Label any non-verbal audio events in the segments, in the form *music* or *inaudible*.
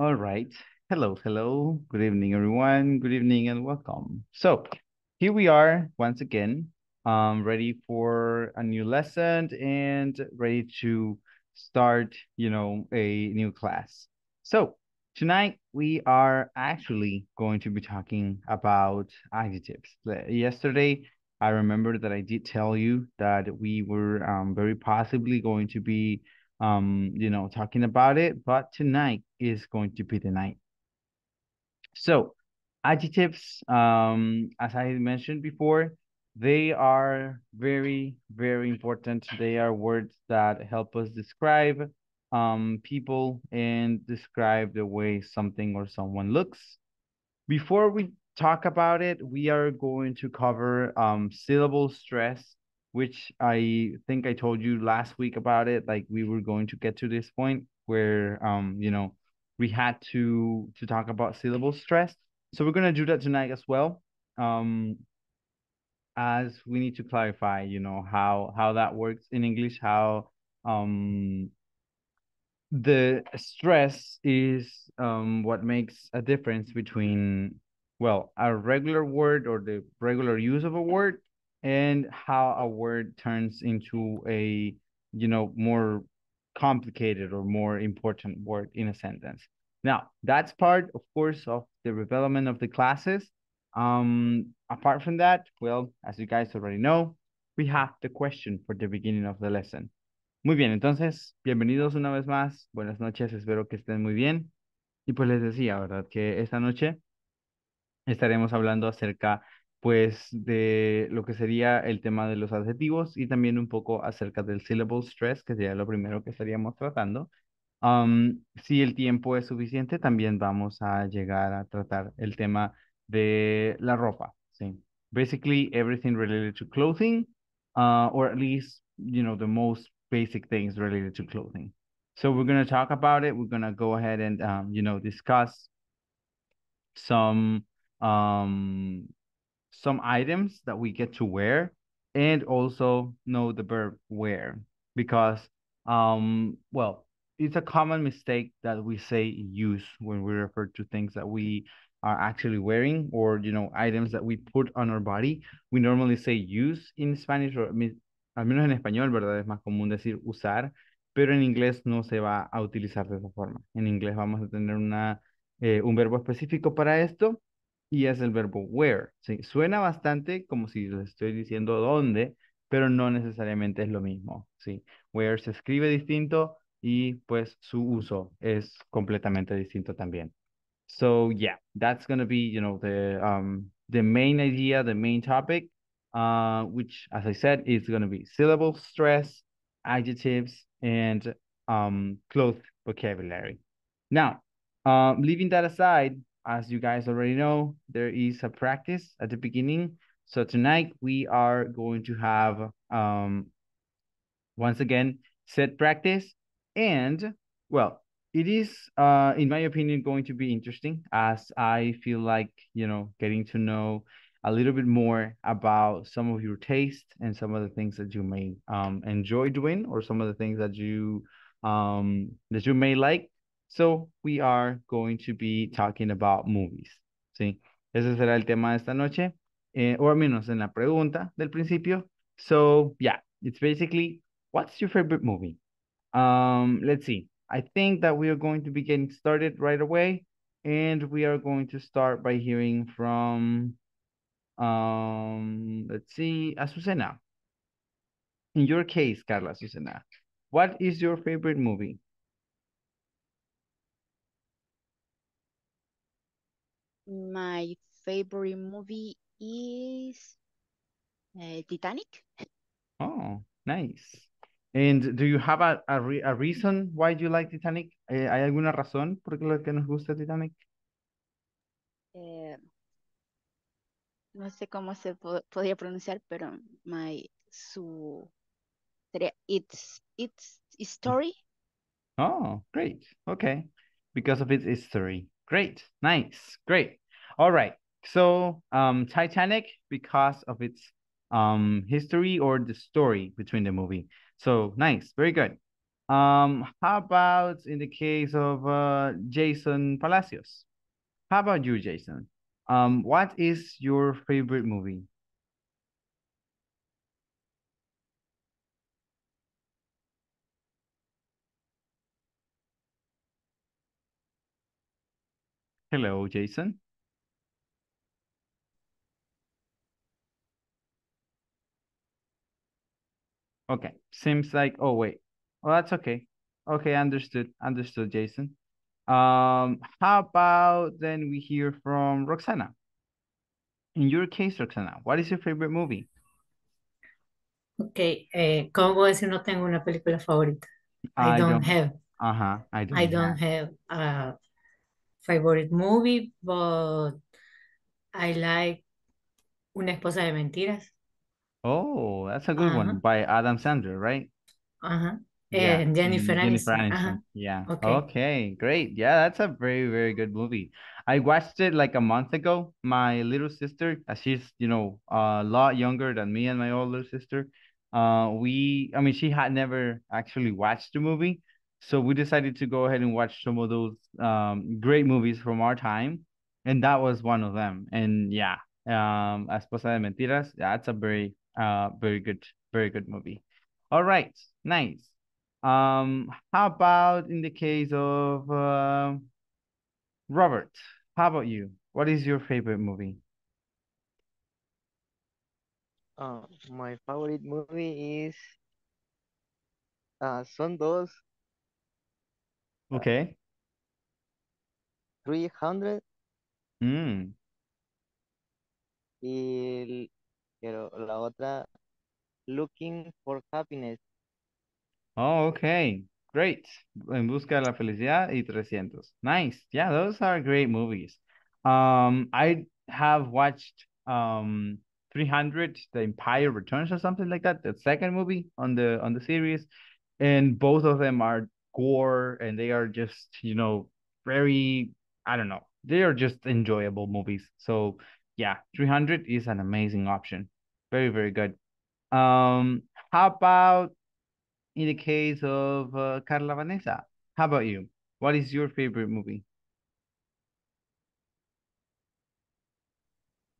All right. Hello, hello. Good evening, everyone. Good evening and welcome. So here we are once again, um, ready for a new lesson and ready to start, you know, a new class. So tonight we are actually going to be talking about adjectives. Yesterday, I remember that I did tell you that we were um, very possibly going to be, um, you know, talking about it, but tonight is going to be the night. So adjectives, um, as I mentioned before, they are very, very important. They are words that help us describe um, people and describe the way something or someone looks. Before we talk about it, we are going to cover um, syllable stress, which I think I told you last week about it. Like we were going to get to this point where, um, you know, we had to to talk about syllable stress. So we're gonna do that tonight as well. Um, as we need to clarify, you know, how how that works in English, how um the stress is um what makes a difference between well a regular word or the regular use of a word and how a word turns into a you know more complicated or more important word in a sentence. Now, that's part, of course, of the development of the classes. Um, apart from that, well, as you guys already know, we have the question for the beginning of the lesson. Muy bien, entonces, bienvenidos una vez más. Buenas noches, espero que estén muy bien. Y pues les decía, ¿verdad? Que esta noche estaremos hablando acerca pues de lo que sería el tema de los adjetivos y también un poco acerca del syllable stress, que sería lo primero que estaríamos tratando. si el tiempo es suficiente, también vamos a llegar a tratar el tema de la ropa. ¿sí? Basically, everything related to clothing, ah, or at least, you know, the most basic things related to clothing. So we're going to talk about it. We're going to go ahead and, um, you know, discuss some um, some items that we get to wear and also know the verb wear because um well it's a common mistake that we say use when we refer to things that we are actually wearing or you know items that we put on our body we normally say use in spanish or al menos en español verdad es más común decir usar pero en inglés no se va a utilizar de esa forma en inglés vamos a tener una eh, un verbo específico para esto y es el verbo where. ¿sí? Suena bastante como si les estoy diciendo dónde, pero no necesariamente es lo mismo. ¿sí? Where se escribe distinto y pues su uso es completamente distinto también. So yeah, that's going to be, you know, the, um, the main idea, the main topic, uh, which as I said, is going to be syllable stress, adjectives, and um, close vocabulary. Now, um leaving that aside, As you guys already know, there is a practice at the beginning. So tonight we are going to have, um, once again, set practice. And, well, it is, uh, in my opinion, going to be interesting as I feel like, you know, getting to know a little bit more about some of your taste and some of the things that you may um, enjoy doing or some of the things that you um, that you may like so we are going to be talking about movies. ¿Sí? Ese será el tema de esta noche, eh, o al menos en la pregunta del principio. So yeah, it's basically, what's your favorite movie? Um, let's see. I think that we are going to be getting started right away. And we are going to start by hearing from, um, let's see, Azucena. In your case, Carla Azucena, what is your favorite movie? My favorite movie is uh, Titanic. Oh, nice. And do you have a, a, re a reason why you like Titanic? Eh, ¿Hay alguna razón por la que nos gusta Titanic? Eh, no sé cómo se po podía pronunciar, pero my, su, sería its, its, its story. Oh, great. Okay. Because of its history. Great. Nice. Great. All right. So um, Titanic, because of its um, history or the story between the movie. So nice. Very good. Um, how about in the case of uh, Jason Palacios? How about you, Jason? Um, what is your favorite movie? Hello, Jason. Okay, seems like, oh wait, well, that's okay. Okay, understood, understood, Jason. Um, how about then we hear from Roxana? In your case, Roxana, what is your favorite movie? Ok, eh, ¿cómo puedo decir no tengo una película favorita? I, I don't, don't, have. uh -huh, I don't, I don't have. have. Uh, favorite movie, but I like Una esposa de mentiras. Oh, that's a good uh -huh. one uh-huh. by Adam Sandler, right? Uh-huh. Eh, yeah. And Jennifer Aniston. Jennifer Aniston. Uh -huh. Yeah. Okay. okay. Great. Yeah, that's a very, very good movie. I watched it like a month ago. My little sister, uh, she's, you know, a lot younger than me and my older sister. Uh, we, I mean, she had never actually watched the movie so we decided to go ahead and watch some of those um, great movies from our time and that was one of them and yeah um esposa de mentiras that's a very uh very good very good movie all right nice um how about in the case of uh, robert how about you what is your favorite movie uh, my favorite movie is uh, son dos Okay. 300 Mm. y pero la otra, looking for happiness. Oh, okay. Great. En busca de la felicidad y 300. Nice. Yeah, those are great movies. Um, I have watched um 300, The Empire Returns or something like that, the second movie on the on the series, and both of them are gore and they are just you know very i don't know they are just enjoyable movies so yeah 300 is an amazing option very very good um how about in the case of uh, carla vanessa how about you what is your favorite movie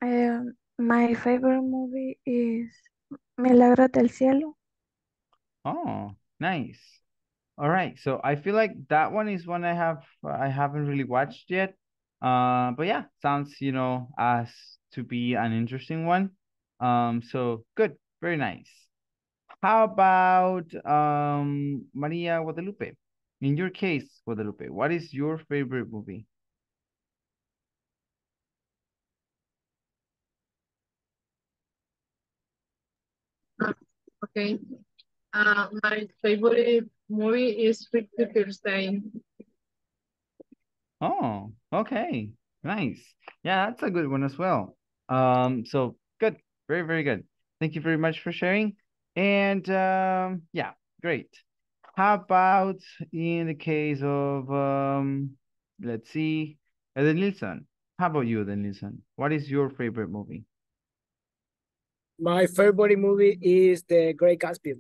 um my favorite movie is milagro del cielo oh nice all right. So I feel like that one is one I have I haven't really watched yet. Uh, but yeah, sounds you know as to be an interesting one. Um, so good, very nice. How about um Maria Guadalupe? In your case, Guadalupe, what is your favorite movie? Okay. Uh, my favorite Movie is 50%. Oh, okay. Nice. Yeah, that's a good one as well. Um, so good. Very, very good. Thank you very much for sharing. And um, yeah, great. How about in the case of, um, let's see, Edenilson? How about you, Edenilson? What is your favorite movie? My favorite movie is The Great Gatsby.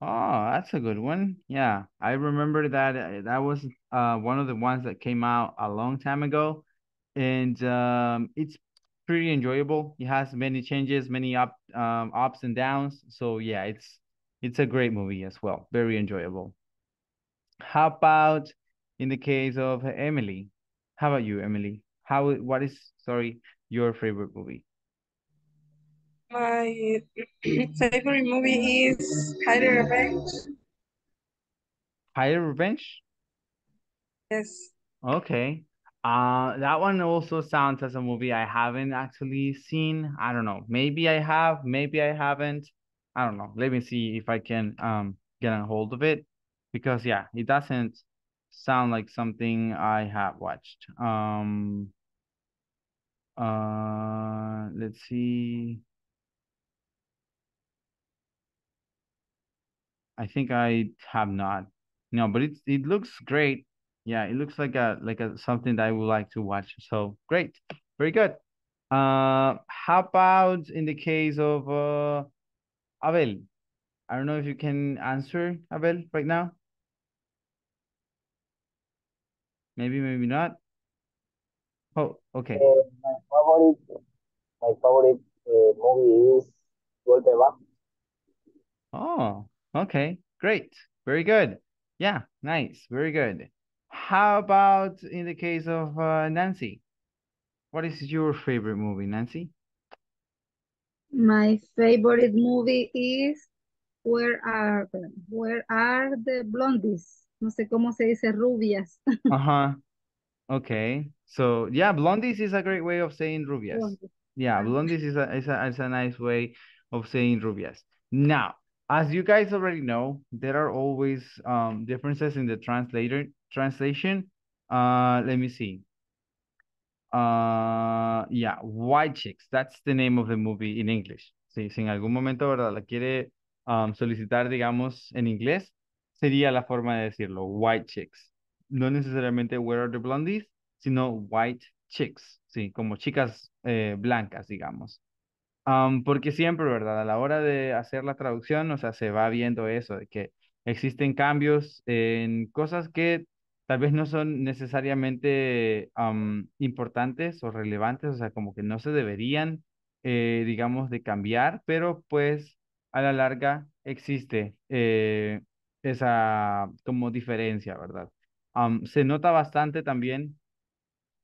Oh, that's a good one. Yeah, I remember that. Uh, that was uh one of the ones that came out a long time ago, and um, it's pretty enjoyable. It has many changes, many up um ups and downs. So yeah, it's it's a great movie as well. Very enjoyable. How about in the case of Emily? How about you, Emily? How what is sorry your favorite movie? My *clears throat* favorite movie is *Higher Revenge. *Higher Revenge? Yes. Okay. Uh, that one also sounds as a movie I haven't actually seen. I don't know. Maybe I have, maybe I haven't. I don't know. Let me see if I can um get a hold of it. Because yeah, it doesn't sound like something I have watched. Um uh let's see. I think I have not. No, but it it looks great. Yeah, it looks like a like a something that I would like to watch. So great, very good. Uh, how about in the case of uh, Abel? I don't know if you can answer Abel right now. Maybe, maybe not. Oh, okay. Uh, my favorite, my favorite uh, movie is Golpe Bajo. Oh, Okay, great. Very good. Yeah, nice. Very good. How about in the case of uh, Nancy? What is your favorite movie, Nancy? My favorite movie is Where Are Where Are the Blondies? No sé cómo se dice rubias. *laughs* uh-huh. Okay. So yeah, blondies is a great way of saying rubias. Blondies. Yeah, *laughs* blondies is a, is a is a nice way of saying rubias. Now, as you guys already know, there are always um, differences in the translator translation. Uh, let me see. Uh, yeah, White Chicks. That's the name of the movie in English. Si, en algún momento ¿verdad? la quiere um, solicitar, digamos, en inglés, sería la forma de decirlo, White Chicks. No necesariamente Where Are the Blondies, sino White Chicks. Sí, como chicas eh, blancas, digamos porque siempre, ¿verdad? A la hora de hacer la traducción, o sea, se va viendo eso, de que existen cambios en cosas que tal vez no son necesariamente importantes o relevantes, o sea, como que no se deberían, eh, digamos, de cambiar, pero pues a la larga existe eh, esa como diferencia, ¿verdad? se nota bastante también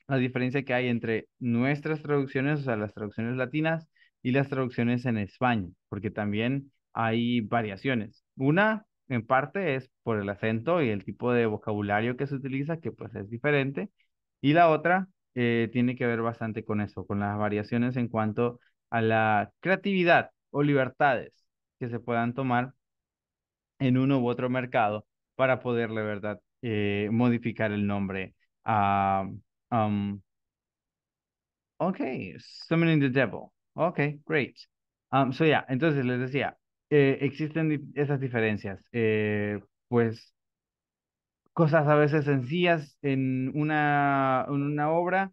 la diferencia que hay entre nuestras traducciones, o sea, las traducciones latinas, y las traducciones en España, porque también hay variaciones. Una, en parte, es por el acento y el tipo de vocabulario que se utiliza, que pues es diferente. Y la otra eh, tiene que ver bastante con eso, con las variaciones en cuanto a la creatividad o libertades que se puedan tomar en uno u otro mercado para poder, la verdad, eh, modificar el nombre a... Um, ok, Summoning the Devil. Ok, great. Um, so entonces les decía, eh, existen esas diferencias. Eh, pues cosas a veces sencillas en una, en una obra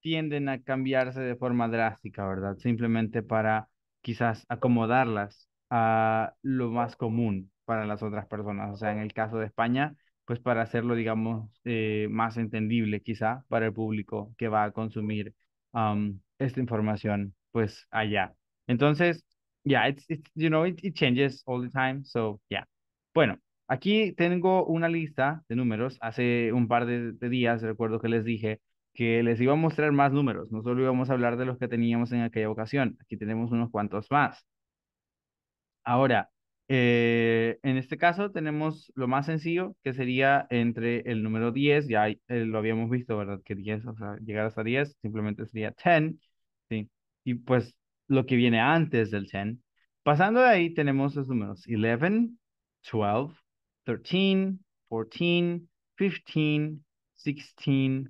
tienden a cambiarse de forma drástica, ¿verdad? Simplemente para quizás acomodarlas a lo más común para las otras personas. O sea, en el caso de España, pues para hacerlo, digamos, eh, más entendible quizá para el público que va a consumir um, esta información pues allá. Entonces, ya, it's, you know, it, changes all the time, so yeah. Bueno, aquí tengo una lista de números. Hace un par de, días recuerdo que les dije que les iba a mostrar más números, no solo íbamos a hablar de los que teníamos en aquella ocasión, aquí tenemos unos cuantos más. Ahora, eh, en este caso tenemos lo más sencillo, que sería entre el número 10, ya eh, lo habíamos visto, ¿verdad? Que 10, o sea, llegar hasta 10, simplemente sería 10, ¿sí? y pues lo que viene antes del 10. Pasando de ahí tenemos los números 11, 12, 13, 14, 15, 16,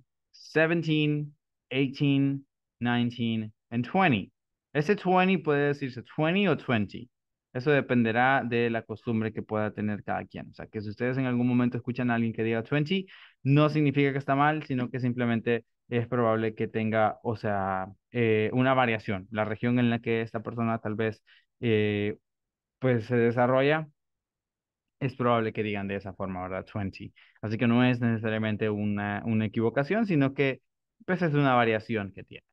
17, 18, 19, and 20. Ese 20 puede decirse 20 o 20. Eso dependerá de la costumbre que pueda tener cada quien. O sea, que si ustedes en algún momento escuchan a alguien que diga 20, no significa que está mal, sino que simplemente es probable que tenga, o sea, eh, una variación. La región en la que esta persona tal vez eh, pues se desarrolla, es probable que digan de esa forma, ¿verdad? 20. Así que no es necesariamente una, una equivocación, sino que pues es una variación que tiene.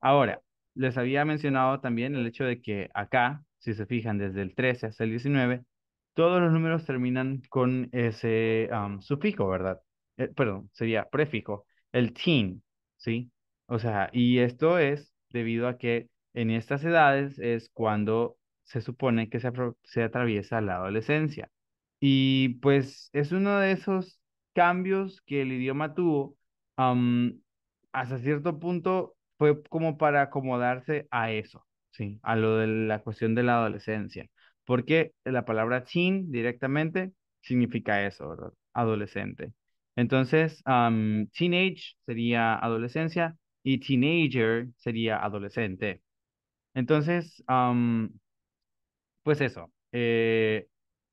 Ahora, les había mencionado también el hecho de que acá, si se fijan desde el 13 hasta el 19, todos los números terminan con ese sufijo, ¿verdad? Eh, perdón, sería prefijo, el teen, ¿sí? O sea, y esto es debido a que en estas edades es cuando se supone que se, atraviesa la adolescencia. Y pues es uno de esos cambios que el idioma tuvo hasta cierto punto fue como para acomodarse a eso, ¿sí? A lo de la cuestión de la adolescencia. Porque la palabra chin directamente significa eso, ¿verdad? Adolescente. Entonces, teenage sería adolescencia y teenager sería adolescente. Entonces, um, pues eso, eh,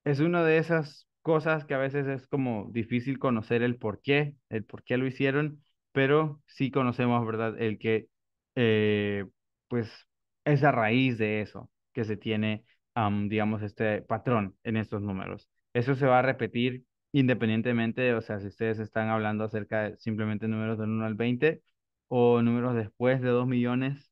es una de esas cosas que a veces es como difícil conocer el por qué, el por qué lo hicieron, pero sí conocemos, ¿verdad? El que, eh, pues, es a raíz de eso que se tiene, digamos, este patrón en estos números. Eso se va a repetir Independientemente, o sea, si ustedes están hablando acerca de simplemente números del 1 al 20 o números después de 2 millones,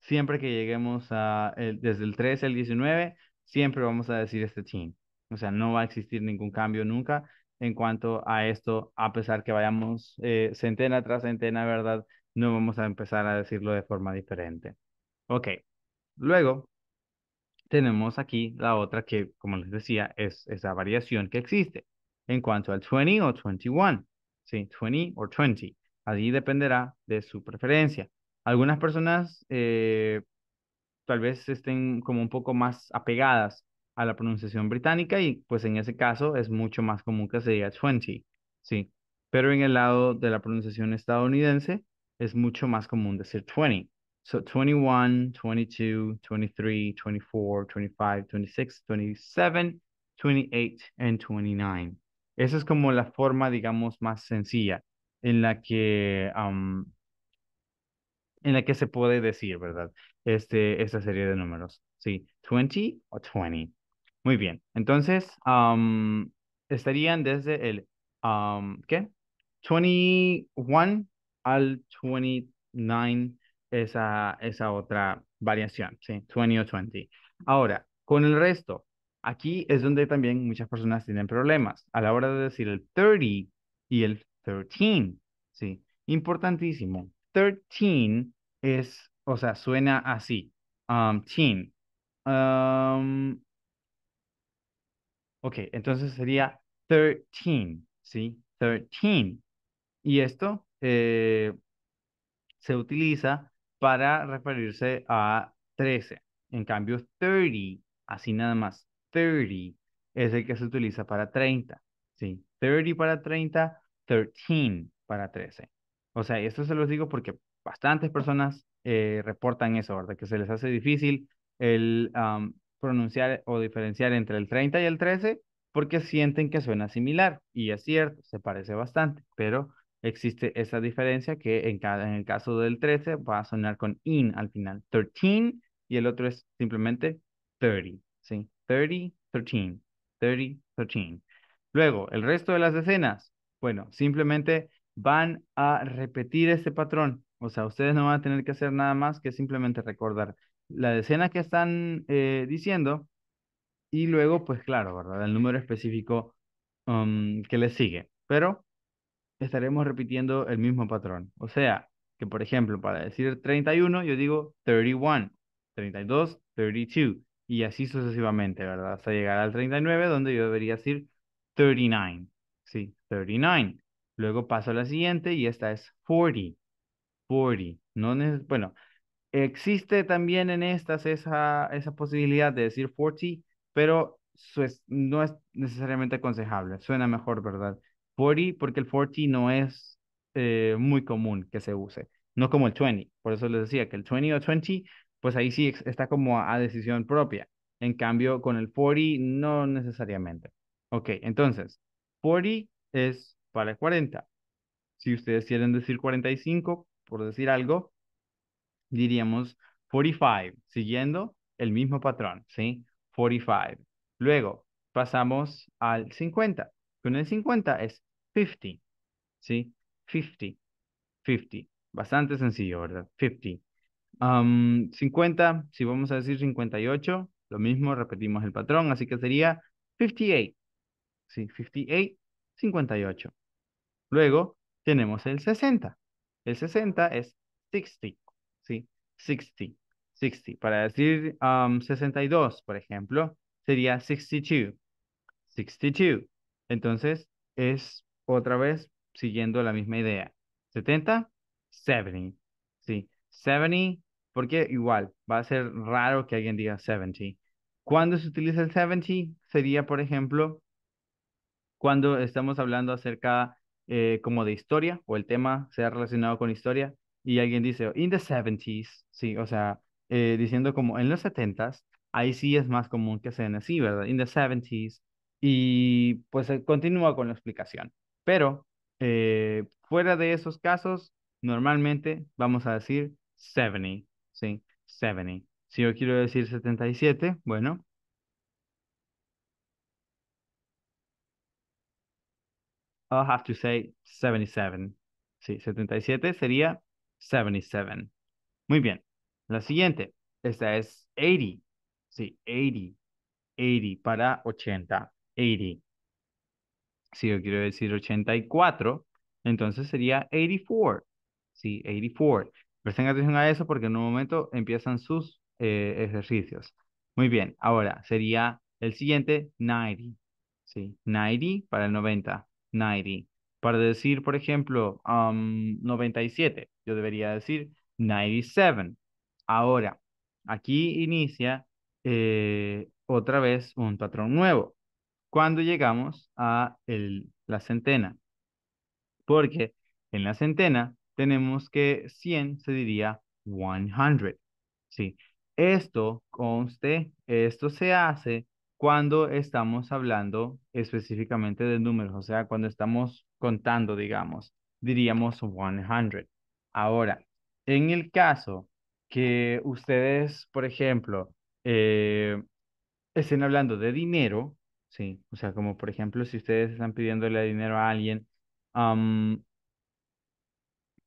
siempre que lleguemos a desde el 13 al 19, siempre vamos a decir este team. O sea, no va a existir ningún cambio nunca en cuanto a esto, a pesar que vayamos eh, centena tras centena, ¿verdad? No vamos a empezar a decirlo de forma diferente. Ok. Luego, tenemos aquí la otra que, como les decía, es esa variación que existe en cuanto al 20 o 21, ¿sí? 20 o 20. Allí dependerá de su preferencia. Algunas personas eh, tal vez estén como un poco más apegadas a la pronunciación británica y pues en ese caso es mucho más común que se diga 20, ¿sí? Pero en el lado de la pronunciación estadounidense es mucho más común decir 20. So 21, 22, 23, 24, 25, 26, 27, 28 and 29. Esa es como la forma, digamos, más sencilla en la que, en la que se puede decir, ¿verdad? Este, esta serie de números. Sí, 20 o 20. Muy bien. Entonces, estarían desde el, um, ¿qué? 21 al 29 esa, esa otra variación, ¿sí? 20 o 20. Ahora, con el resto, aquí es donde también muchas personas tienen problemas a la hora de decir el 30 y el 13, ¿sí? Importantísimo. 13 es, o sea, suena así. Um, um ok, entonces sería 13, ¿sí? 13. Y esto eh, se utiliza para referirse a 13. En cambio, 30, así nada más, 30 es el que se utiliza para 30. ¿sí? 30 para 30, 13 para 13. O sea, esto se los digo porque bastantes personas eh, reportan eso, ¿verdad? Que se les hace difícil el pronunciar o diferenciar entre el 30 y el 13 porque sienten que suena similar. Y es cierto, se parece bastante, pero existe esa diferencia que en, en el caso del 13 va a sonar con in al final. 13 y el otro es simplemente 30, ¿sí? 30, 13, 30, 13. Luego, el resto de las decenas, bueno, simplemente van a repetir ese patrón. O sea, ustedes no van a tener que hacer nada más que simplemente recordar la decena que están eh, diciendo y luego, pues claro, ¿verdad? El número específico um, que les sigue. Pero estaremos repitiendo el mismo patrón. O sea, que por ejemplo, para decir 31, yo digo 31, 32, 32, y así sucesivamente, ¿verdad? Hasta llegar al 39, donde yo debería decir 39, ¿sí? 39. Luego paso a la siguiente y esta es 40, 40. No bueno, existe también en estas esa, esa posibilidad de decir 40, pero no es necesariamente aconsejable, suena mejor, ¿verdad? 40 porque el 40 no es eh, muy común que se use, no como el 20. Por eso les decía que el 20 o 20, pues ahí sí está como a, decisión propia. En cambio, con el 40 no necesariamente. Ok, entonces, 40 es para el 40. Si ustedes quieren decir 45, por decir algo, diríamos 45, siguiendo el mismo patrón, ¿sí? 45. Luego pasamos al 50. Con el 50 es 50, ¿sí? 50, 50. Bastante sencillo, ¿verdad? 50. 50, si vamos a decir 58, lo mismo, repetimos el patrón, así que sería 58. Sí, 58, 58. Luego tenemos el 60. El 60 es 60, ¿sí? 60, 60. Para decir 62, por ejemplo, sería 62, 62. Entonces es otra vez siguiendo la misma idea. 70, 70. Sí, 70, porque igual va a ser raro que alguien diga 70. Cuando se utiliza el 70 sería, por ejemplo, cuando estamos hablando acerca eh, como de historia o el tema sea relacionado con historia y alguien dice in the 70s, sí, o sea, eh, diciendo como en los 70s, ahí sí es más común que se den, así, ¿verdad? In the 70s. Y pues continúa con la explicación. Pero eh, fuera de esos casos, normalmente vamos a decir 70, ¿sí? 70. Si yo quiero decir 77, bueno. I'll have to say 77. Sí, 77 sería 77. Muy bien. La siguiente. Esta es 80. Sí, 80. 80 para 80. 80 si yo quiero decir 84, entonces sería 84. Sí, 84. Presten atención a eso porque en un momento empiezan sus eh, ejercicios. Muy bien, ahora sería el siguiente 90. Sí, 90 para el 90. 90. Para decir, por ejemplo, um, 97, yo debería decir 97. Ahora, aquí inicia eh, otra vez un patrón nuevo cuando llegamos a la centena. Porque en la centena tenemos que 100 se diría 100. Sí, esto conste, esto se hace cuando estamos hablando específicamente de números, o sea, cuando estamos contando, digamos, diríamos 100. Ahora, en el caso que ustedes, por ejemplo, eh, estén hablando de dinero, Sí, o sea, como por ejemplo, si ustedes están pidiéndole dinero a alguien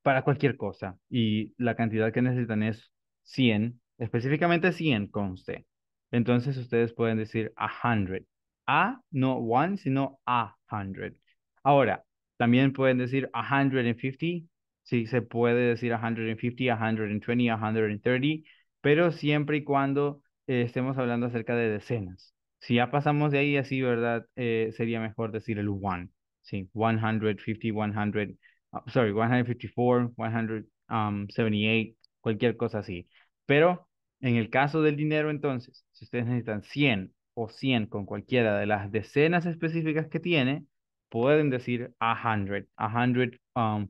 para cualquier cosa y la cantidad que necesitan es 100, específicamente 100 con usted, entonces ustedes pueden decir a hundred. A, no one, sino a hundred. Ahora, también pueden decir a hundred and fifty. Sí, se puede decir a hundred and fifty, a hundred and twenty, a hundred and thirty, pero siempre y cuando eh, estemos hablando acerca de decenas. Si ya pasamos de ahí así, ¿verdad? Eh, sería mejor decir el one. Sí, 150, 100, ah, sorry, 154, 178, um, cualquier cosa así. Pero en el caso del dinero, entonces, si ustedes necesitan 100 o 100 con cualquiera de las decenas específicas que tiene, pueden decir a 100, a 140, um,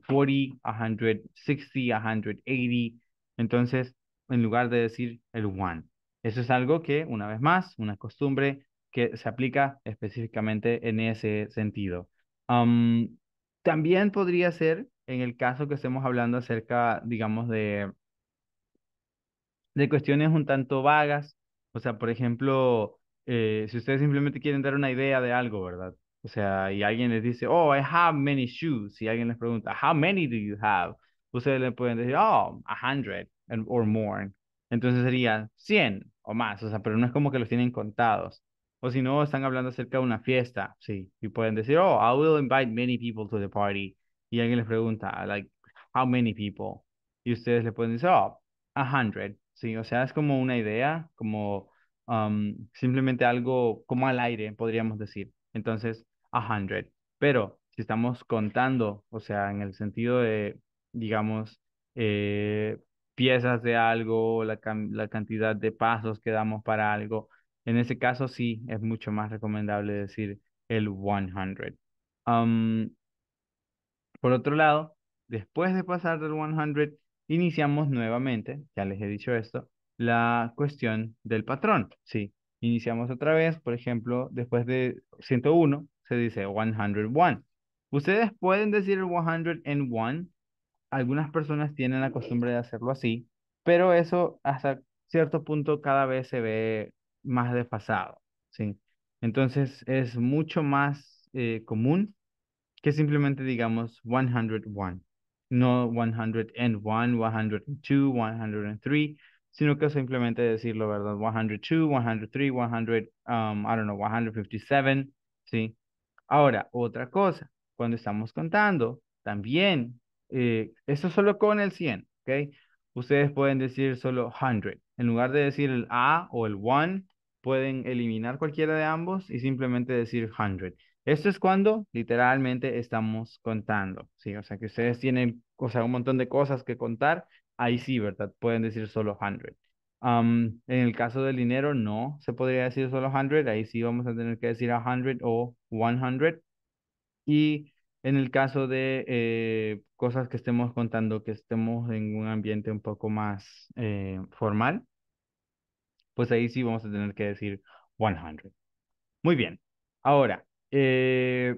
a 160, a 180. Entonces, en lugar de decir el one. Eso es algo que, una vez más, una costumbre que se aplica específicamente en ese sentido. también podría ser en el caso que estemos hablando acerca, digamos, de, de cuestiones un tanto vagas. O sea, por ejemplo, eh, si ustedes simplemente quieren dar una idea de algo, ¿verdad? O sea, y alguien les dice, oh, I have many shoes. Y alguien les pregunta, how many do you have? Ustedes le pueden decir, oh, a hundred or more. Entonces sería cien, o más. O sea, pero no es como que los tienen contados. O si no, están hablando acerca de una fiesta, sí. Y pueden decir, oh, I will invite many people to the party. Y alguien les pregunta, like, how many people? Y ustedes le pueden decir, oh, a hundred. Sí, o sea, es como una idea, como um, simplemente algo como al aire, podríamos decir. Entonces, a hundred. Pero si estamos contando, o sea, en el sentido de, digamos, eh, piezas de algo, la, la cantidad de pasos que damos para algo, en ese caso sí es mucho más recomendable decir el 100. por otro lado, después de pasar del 100, iniciamos nuevamente, ya les he dicho esto, la cuestión del patrón. Sí, iniciamos otra vez, por ejemplo, después de 101 se dice 101. Ustedes pueden decir el 101. Algunas personas tienen la costumbre de hacerlo así, pero eso hasta cierto punto cada vez se ve más desfasado, ¿sí? Entonces es mucho más eh, común que simplemente digamos 101, no 101, 102, 103, sino que simplemente decirlo, ¿verdad? 102, 103, 100, um, I don't know, 157, ¿sí? Ahora, otra cosa, cuando estamos contando, también, eh, eso solo con el 100, ¿ok? Ustedes pueden decir solo 100. En lugar de decir el A o el 1, pueden eliminar cualquiera de ambos y simplemente decir 100. Esto es cuando literalmente estamos contando, ¿sí? O sea, que ustedes tienen, o sea, un montón de cosas que contar, ahí sí, ¿verdad? Pueden decir solo 100. Um, en el caso del dinero, no se podría decir solo 100, ahí sí vamos a tener que decir 100 o 100. Y en el caso de eh, cosas que estemos contando, que estemos en un ambiente un poco más eh, formal, pues ahí sí vamos a tener que decir 100. Muy bien. Ahora, eh,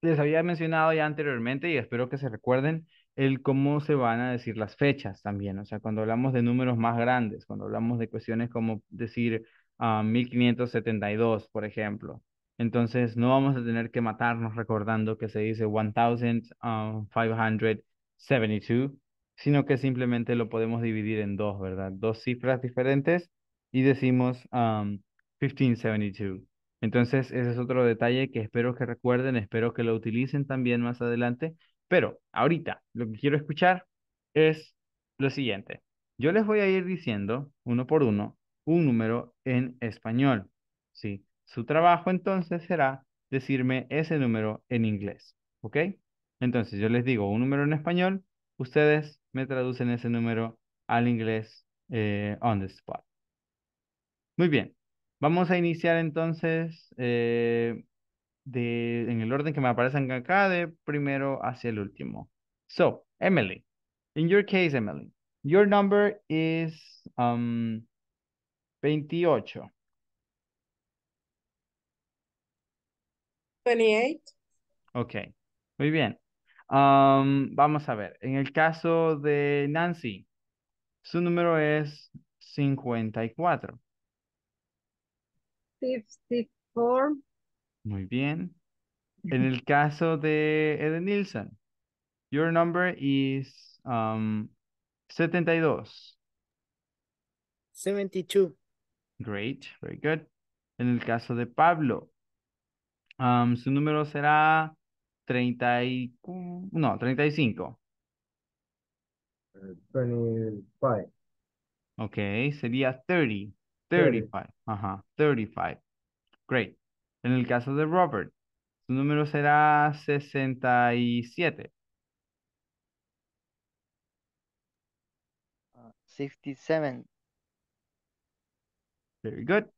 les había mencionado ya anteriormente y espero que se recuerden el cómo se van a decir las fechas también. O sea, cuando hablamos de números más grandes, cuando hablamos de cuestiones como decir 1572, ah, por ejemplo. Entonces, no vamos a tener que matarnos recordando que se dice 1572, ah, sino que simplemente lo podemos dividir en dos, ¿verdad? Dos cifras diferentes y decimos 1572. Um, entonces, ese es otro detalle que espero que recuerden, espero que lo utilicen también más adelante. Pero ahorita lo que quiero escuchar es lo siguiente. Yo les voy a ir diciendo uno por uno un número en español. ¿sí? Su trabajo entonces será decirme ese número en inglés. ¿Ok? Entonces yo les digo un número en español, ustedes me traducen ese número al inglés eh, on the spot. Muy bien. Vamos a iniciar entonces eh, de, en el orden que me aparecen acá, de primero hacia el último. So, Emily, in your case, Emily, your number is um, 28. 28. Ok, muy bien. Um, vamos a ver, en el caso de Nancy, su número es 54. Muy bien. En *laughs* el caso de Eden Nielsen, your number is 72. Um, 72. Great, very good. En el caso de Pablo, um, su número será 30 no, 35. Eh, ok, sería 30. 35. Ajá, 35. Great. En el caso de Robert, su número será 67. 67. Ah, Very good.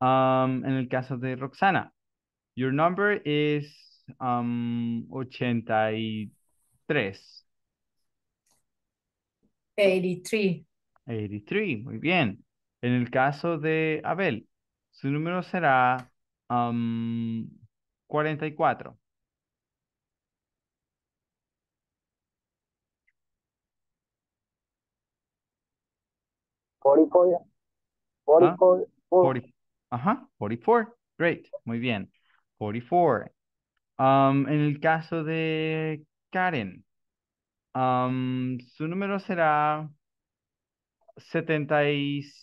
Um, en el caso de Roxana, your number is um, 83. 83. 83, muy bien. En el caso de Abel, su número será um, 44. ¿44? Ajá, 44. Great, muy bien. 44. Um, en el caso de Karen, um, su número será 76.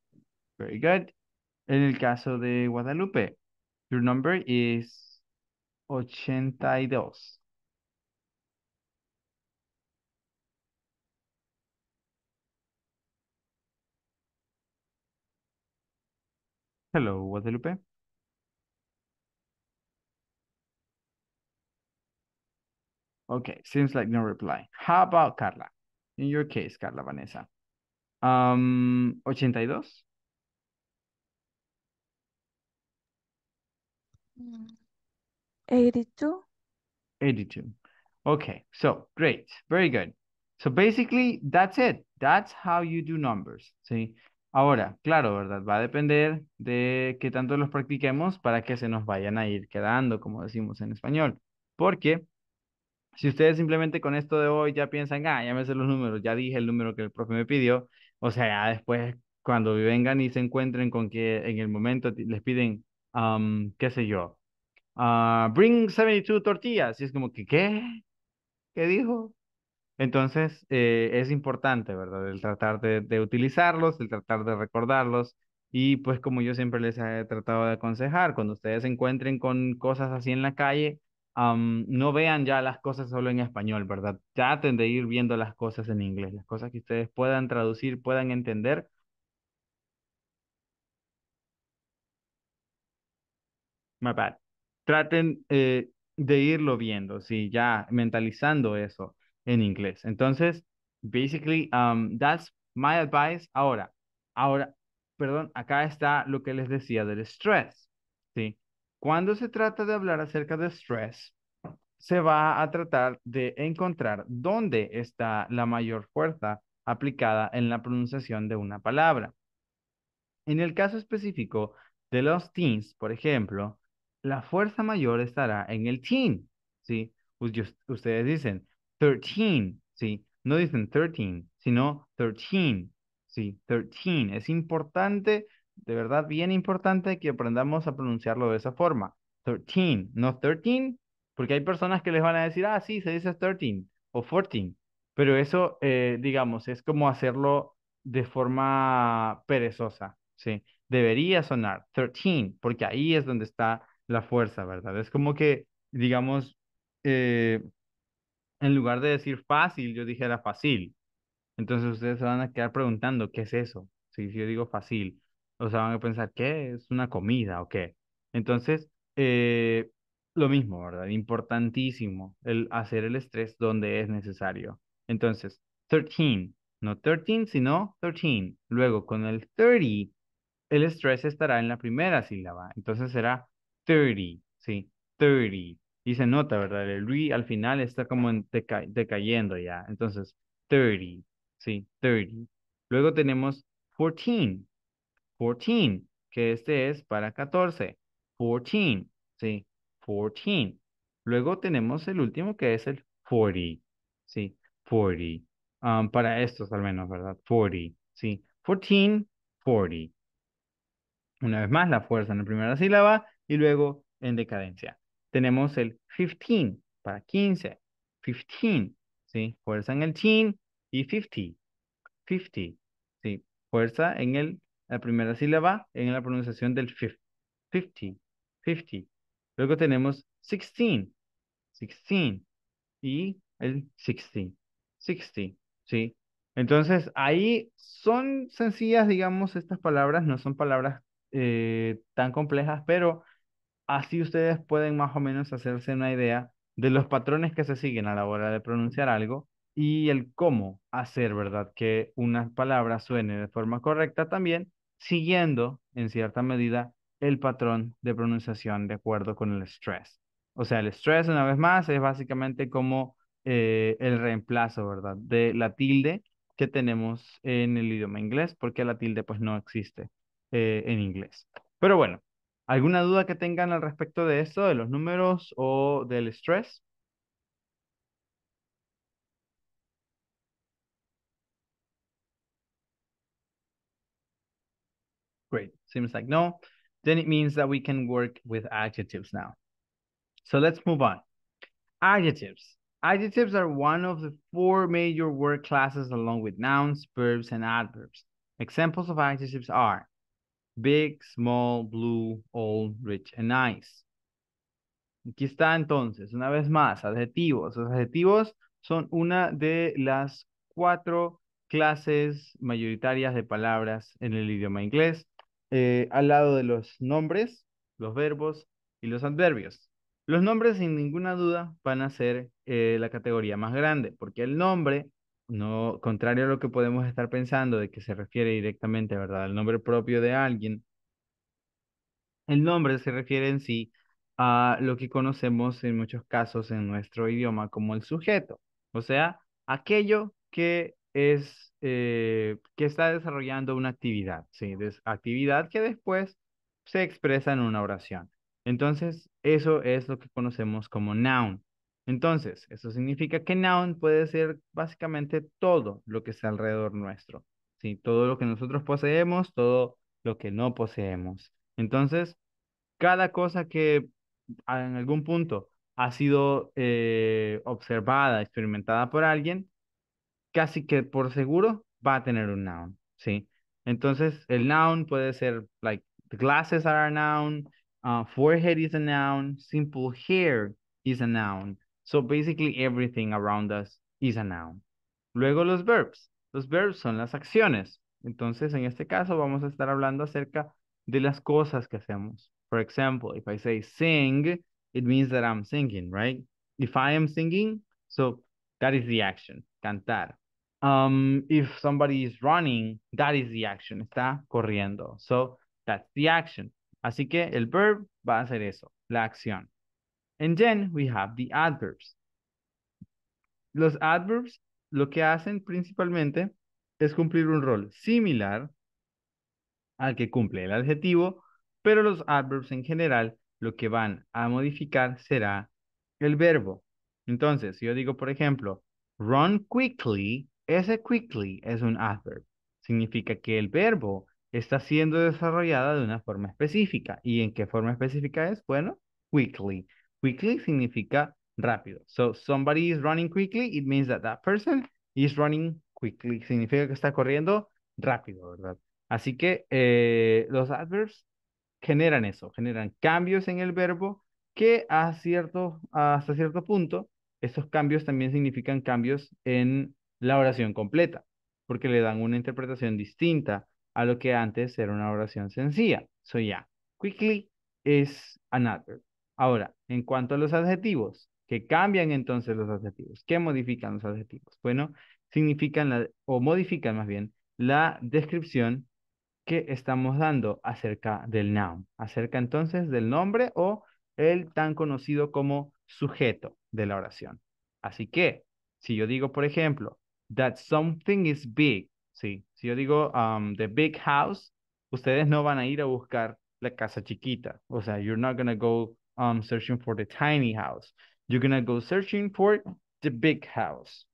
Very good. En el caso de Guadalupe, your number is 82. Hello, Guadalupe. Okay, seems like no reply. How about Carla? In your case, Carla Vanessa. Um, 82. 82. 82. Okay, so great. Very good. So basically, that's it. That's how you do numbers. ¿sí? Ahora, claro, ¿verdad? Va a depender de qué tanto los practiquemos para que se nos vayan a ir quedando, como decimos en español. Porque si ustedes simplemente con esto de hoy ya piensan, ah, ya me sé los números, ya dije el número que el profe me pidió, o sea, después cuando vengan y se encuentren con que en el momento les piden qué sé yo, Ah, bring 72 tortillas. Y es como que, ¿qué? ¿Qué dijo? Entonces, eh, es importante, ¿verdad? El tratar de, utilizarlos, el tratar de recordarlos. Y pues como yo siempre les he tratado de aconsejar, cuando ustedes se encuentren con cosas así en la calle, no vean ya las cosas solo en español, ¿verdad? Traten de ir viendo las cosas en inglés, las cosas que ustedes puedan traducir, puedan entender, my bad. Traten eh, de irlo viendo, sí, ya mentalizando eso en inglés. Entonces, basically, um, that's my advice. Ahora, ahora, perdón, acá está lo que les decía del stress, sí. Cuando se trata de hablar acerca de stress, se va a tratar de encontrar dónde está la mayor fuerza aplicada en la pronunciación de una palabra. En el caso específico de los teens, por ejemplo, la fuerza mayor estará en el teen, ¿sí? Pues ustedes dicen 13, ¿sí? No dicen 13, sino 13, ¿sí? 13. Es importante, de verdad, bien importante que aprendamos a pronunciarlo de esa forma. 13, no 13, porque hay personas que les van a decir, ah, sí, se dice 13 o 14, pero eso, eh, digamos, es como hacerlo de forma perezosa, ¿sí? Debería sonar 13, porque ahí es donde está la fuerza, ¿verdad? Es como que, digamos, eh, en lugar de decir fácil, yo dije dijera fácil. Entonces ustedes se van a quedar preguntando, ¿qué es eso? Si yo digo fácil, o sea, van a pensar, ¿qué es una comida o qué? Entonces, eh, lo mismo, ¿verdad? Importantísimo el hacer el estrés donde es necesario. Entonces, 13, no 13, sino 13. Luego, con el 30, el estrés estará en la primera sílaba. Entonces será 30, sí, 30. Y se nota, ¿verdad? El re al final está como en decayendo ya. Entonces, 30, sí, 30. Luego tenemos 14, 14, que este es para 14. 14, sí, 14. Luego tenemos el último que es el 40, sí, 40. Ah, para estos al menos, ¿verdad? 40, sí, 14, 40. Una vez más, la fuerza en la primera sílaba y luego en decadencia. Tenemos el 15 para 15, 15, ¿sí? Fuerza en el chin y 50, 50, ¿sí? Fuerza en el, la primera sílaba en la pronunciación del 50, 50, 50. Luego tenemos 16, 16 y el 60, 60, ¿sí? Entonces, ahí son sencillas, digamos, estas palabras, no son palabras eh, tan complejas, pero Así ustedes pueden más o menos hacerse una idea de los patrones que se siguen a la hora de pronunciar algo y el cómo hacer, ¿verdad? Que una palabra suene de forma correcta también, siguiendo en cierta medida el patrón de pronunciación de acuerdo con el stress. O sea, el stress, una vez más, es básicamente como eh, el reemplazo, ¿verdad? De la tilde que tenemos en el idioma inglés, porque la tilde pues no existe eh, en inglés. Pero bueno, ¿Alguna duda que tengan al respecto de esto, de los números o del estrés? Great, seems like no. Then it means that we can work with adjectives now. So let's move on. Adjectives. Adjectives are one of the four major word classes along with nouns, verbs, and adverbs. Examples of adjectives are Big, small, blue, old, rich, and nice. Aquí está entonces, una vez más, adjetivos. Los adjetivos son una de las cuatro clases mayoritarias de palabras en el idioma inglés, eh, al lado de los nombres, los verbos y los adverbios. Los nombres, sin ninguna duda, van a ser eh, la categoría más grande, porque el nombre no, contrario a lo que podemos estar pensando de que se refiere directamente, ¿verdad?, al nombre propio de alguien, el nombre se refiere en sí a lo que conocemos en muchos casos en nuestro idioma como el sujeto, o sea, aquello que es, eh, que está desarrollando una actividad, ¿sí? actividad que después se expresa en una oración. Entonces, eso es lo que conocemos como noun. Entonces, eso significa que noun puede ser básicamente todo lo que está alrededor nuestro. ¿sí? Todo lo que nosotros poseemos, todo lo que no poseemos. Entonces, cada cosa que en algún punto ha sido eh, observada, experimentada por alguien, casi que por seguro va a tener un noun, ¿sí? Entonces, el noun puede ser, like, the glasses are a noun, uh, forehead is a noun, simple hair is a noun. So basically everything around us is a noun. Luego los verbs. Los verbs son las acciones. Entonces, en este caso vamos a estar hablando acerca de las cosas que hacemos. For example, if I say sing, it means that I'm singing, right? If I am singing, so that is the action, cantar. Um, if somebody is running, that is the action, está corriendo. So that's the action. Así que el verb va a ser eso, la acción. And then we have the adverbs. Los adverbs lo que hacen principalmente es cumplir un rol similar al que cumple el adjetivo, pero los adverbs en general lo que van a modificar será el verbo. Entonces, si yo digo, por ejemplo, run quickly, ese quickly es un adverb. Significa que el verbo está siendo desarrollada de una forma específica. ¿Y en qué forma específica es? Bueno, quickly. Quickly significa rápido. So somebody is running quickly, it means that that person is running quickly. Significa que está corriendo rápido, ¿verdad? Así que eh, los adverbs generan eso, generan cambios en el verbo que a cierto, hasta cierto punto, esos cambios también significan cambios en la oración completa, porque le dan una interpretación distinta a lo que antes era una oración sencilla. So yeah, quickly is an adverb. Ahora, en cuanto a los adjetivos, ¿qué cambian entonces los adjetivos? ¿Qué modifican los adjetivos? Bueno, significan o modifican más bien la descripción que estamos dando acerca del noun, acerca entonces del nombre o el tan conocido como sujeto de la oración. Así que, si yo digo, por ejemplo, that something is big, sí, si yo digo um, the big house, ustedes no van a ir a buscar la casa chiquita, o sea, you're not going to go um, searching for the tiny house. You're gonna go searching for the big house.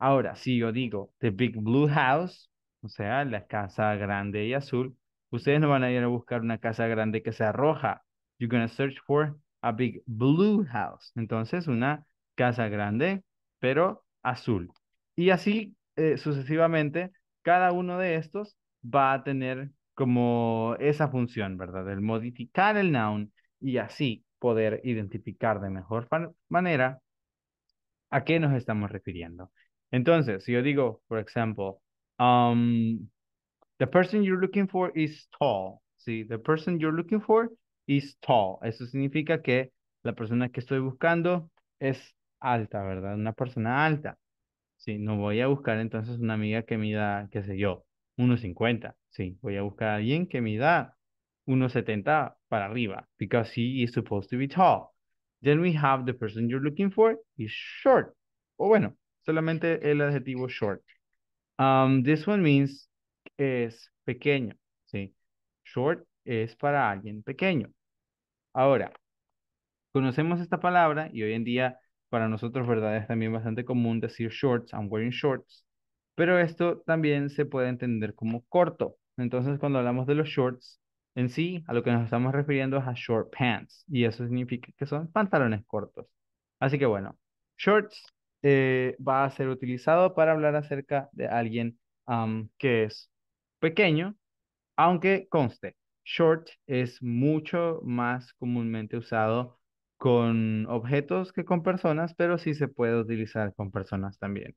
Ahora, si yo digo the big blue house, o sea, la casa grande y azul, ustedes no van a ir a buscar una casa grande que sea roja. You're gonna search for a big blue house. Entonces, una casa grande, pero azul. Y así eh, sucesivamente, cada uno de estos va a tener como esa función, ¿verdad? El modificar el noun y así poder identificar de mejor manera a qué nos estamos refiriendo. Entonces, si yo digo, por ejemplo, um, the person you're looking for is tall. ¿sí? The person you're looking for is tall. Eso significa que la persona que estoy buscando es alta, ¿verdad? Una persona alta. Sí, no voy a buscar entonces una amiga que da, qué sé yo, 1.50. Sí, voy a buscar a alguien que me da 1.70 para arriba because he is supposed to be tall. Then we have the person you're looking for is short. O bueno, solamente el adjetivo short. Um, this one means es pequeño, ¿sí? Short es para alguien pequeño. Ahora, conocemos esta palabra y hoy en día para nosotros, ¿verdad? Es también bastante común decir shorts, I'm wearing shorts. Pero esto también se puede entender como corto. Entonces, cuando hablamos de los shorts, en sí, a lo que nos estamos refiriendo es a short pants, y eso significa que son pantalones cortos. Así que bueno, shorts eh, va a ser utilizado para hablar acerca de alguien que es pequeño, aunque conste, short es mucho más comúnmente usado con objetos que con personas, pero sí se puede utilizar con personas también.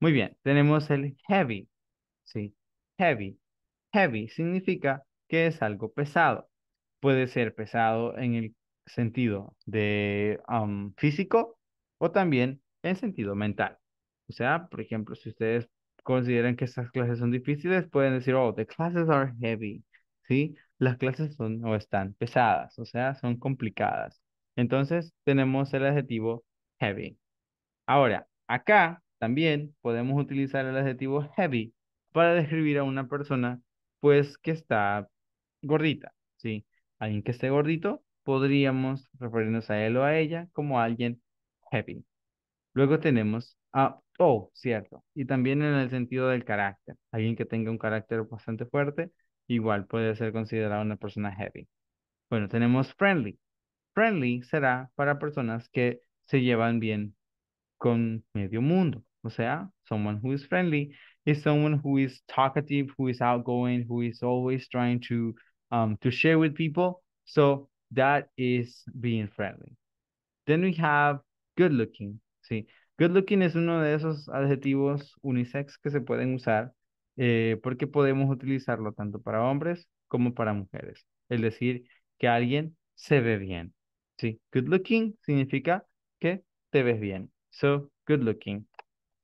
Muy bien, tenemos el heavy, ¿sí? Heavy. Heavy significa que es algo pesado. Puede ser pesado en el sentido de físico o también en sentido mental. O sea, por ejemplo, si ustedes consideran que estas clases son difíciles, pueden decir, oh, the classes are heavy, ¿sí? Las clases son o están pesadas, o sea, son complicadas. Entonces, tenemos el adjetivo heavy. Ahora, acá también podemos utilizar el adjetivo heavy para describir a una persona, pues, que está gordita, ¿sí? Alguien que esté gordito, podríamos referirnos a él o a ella como alguien heavy. Luego tenemos a, oh, cierto, y también en el sentido del carácter. Alguien que tenga un carácter bastante fuerte, igual puede ser considerado una persona heavy. Bueno, tenemos friendly. Friendly será para personas que se llevan bien con medio mundo. O sea, someone who is friendly is someone who is talkative, who is outgoing, who is always trying to um, to share with people. So that is being friendly. Then we have good looking. Sí, good looking es uno de esos adjetivos unisex que se pueden usar eh, porque podemos utilizarlo tanto para hombres como para mujeres. Es decir, que alguien se ve bien. Sí, good looking significa que te ves bien. So, good looking.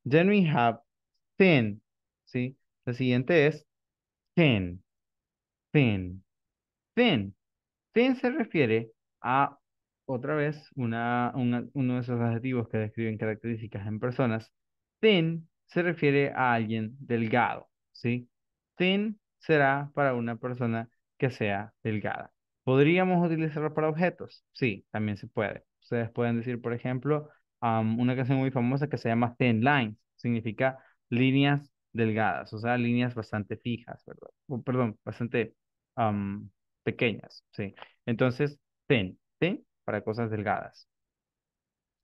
Then we have thin. Sí, la siguiente es thin. Thin. Thin. Thin se refiere a, otra vez, una, uno de esos adjetivos que describen características en personas. Thin se refiere a alguien delgado, ¿sí? Thin será para una persona que sea delgada. ¿Podríamos utilizarlo para objetos? Sí, también se puede. Ustedes pueden decir, por ejemplo, una canción muy famosa que se llama Thin Lines. Significa líneas delgadas, o sea, líneas bastante fijas, ¿verdad? perdón, bastante pequeñas, ¿sí? Entonces, thin, ten, para cosas delgadas.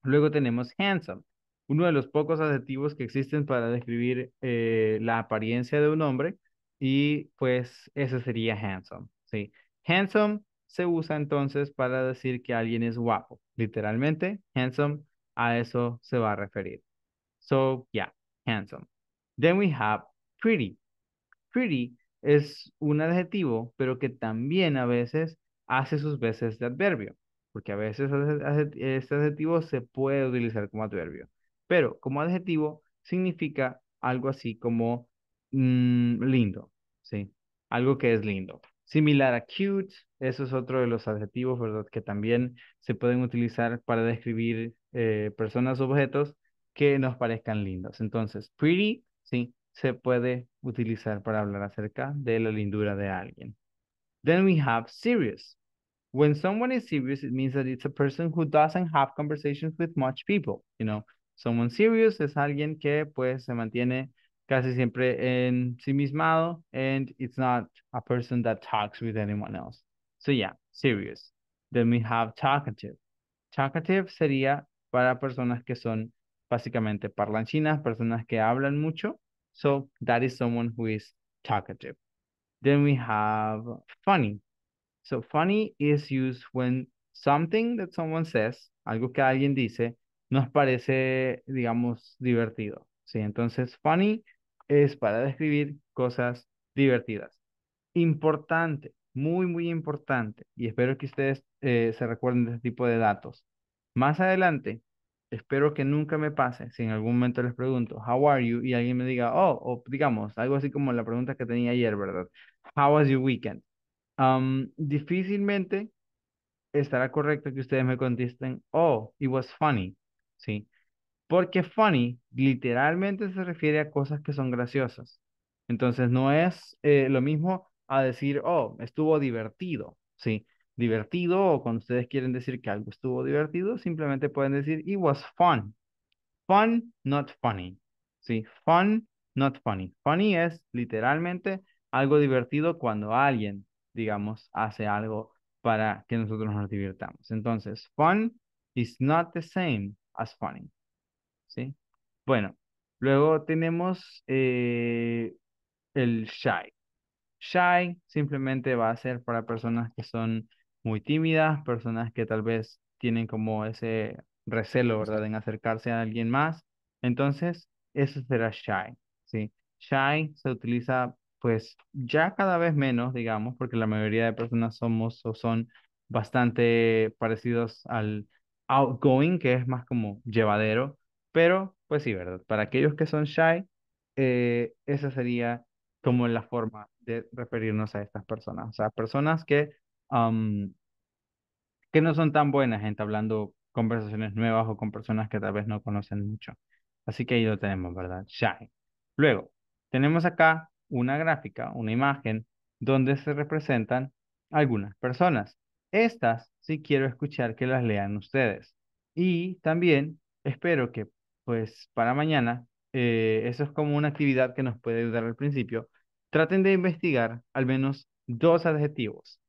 Luego tenemos handsome, uno de los pocos adjetivos que existen para describir eh, la apariencia de un hombre y pues ese sería handsome, ¿sí? Handsome se usa entonces para decir que alguien es guapo. Literalmente, handsome, a eso se va a referir. So, yeah, handsome. Then we have pretty. Pretty es un adjetivo, pero que también a veces hace sus veces de adverbio, porque a veces este adjetivo se puede utilizar como adverbio, pero como adjetivo significa algo así como mm, lindo, ¿sí? Algo que es lindo. Similar a cute, eso es otro de los adjetivos, ¿verdad? Que también se pueden utilizar para describir eh, personas, objetos que nos parezcan lindos. Entonces, pretty, ¿sí? se puede utilizar para hablar acerca de la lindura de alguien. Then we have serious. When someone is serious, it means that it's a person who doesn't have conversations with much people. You know, someone serious es alguien que pues se mantiene casi siempre en sí mismo and it's not a person that talks with anyone else. So yeah, serious. Then we have talkative. Talkative sería para personas que son básicamente parlanchinas, personas que hablan mucho So that is someone who is talkative. Then we have funny. So funny is used when something that someone says, algo que alguien dice, nos parece, digamos, divertido. ¿sí? Entonces, funny es para describir cosas divertidas. Importante, muy, muy importante, y espero que ustedes eh, se recuerden de este tipo de datos. Más adelante espero que nunca me pase si en algún momento les pregunto, how are you? Y alguien me diga, oh, o digamos, algo así como la pregunta que tenía ayer, ¿verdad? How was your weekend? difícilmente estará correcto que ustedes me contesten, oh, it was funny, ¿sí? Porque funny literalmente se refiere a cosas que son graciosas. Entonces no es eh, lo mismo a decir, oh, estuvo divertido, ¿sí? divertido o cuando ustedes quieren decir que algo estuvo divertido, simplemente pueden decir it was fun. Fun, not funny. Sí, fun, not funny. Funny es literalmente algo divertido cuando alguien, digamos, hace algo para que nosotros nos divirtamos. Entonces, fun is not the same as funny. ¿Sí? Bueno, luego tenemos eh, el shy. Shy simplemente va a ser para personas que son muy tímidas, personas que tal vez tienen como ese recelo, ¿verdad?, en acercarse a alguien más. Entonces, eso será shy, ¿sí? Shy se utiliza, pues, ya cada vez menos, digamos, porque la mayoría de personas somos o son bastante parecidos al outgoing, que es más como llevadero, pero, pues sí, ¿verdad? Para aquellos que son shy, eh, esa sería como la forma de referirnos a estas personas, o sea, personas que que no son tan buenas entablando conversaciones nuevas o con personas que tal vez no conocen mucho. Así que ahí lo tenemos, ¿verdad? Luego, tenemos acá una gráfica, una imagen, donde se representan algunas personas. Estas si quiero escuchar que las lean ustedes. Y también espero que, pues, para mañana, eh, eso es como una actividad que nos puede ayudar al principio, traten de investigar al menos dos adjetivos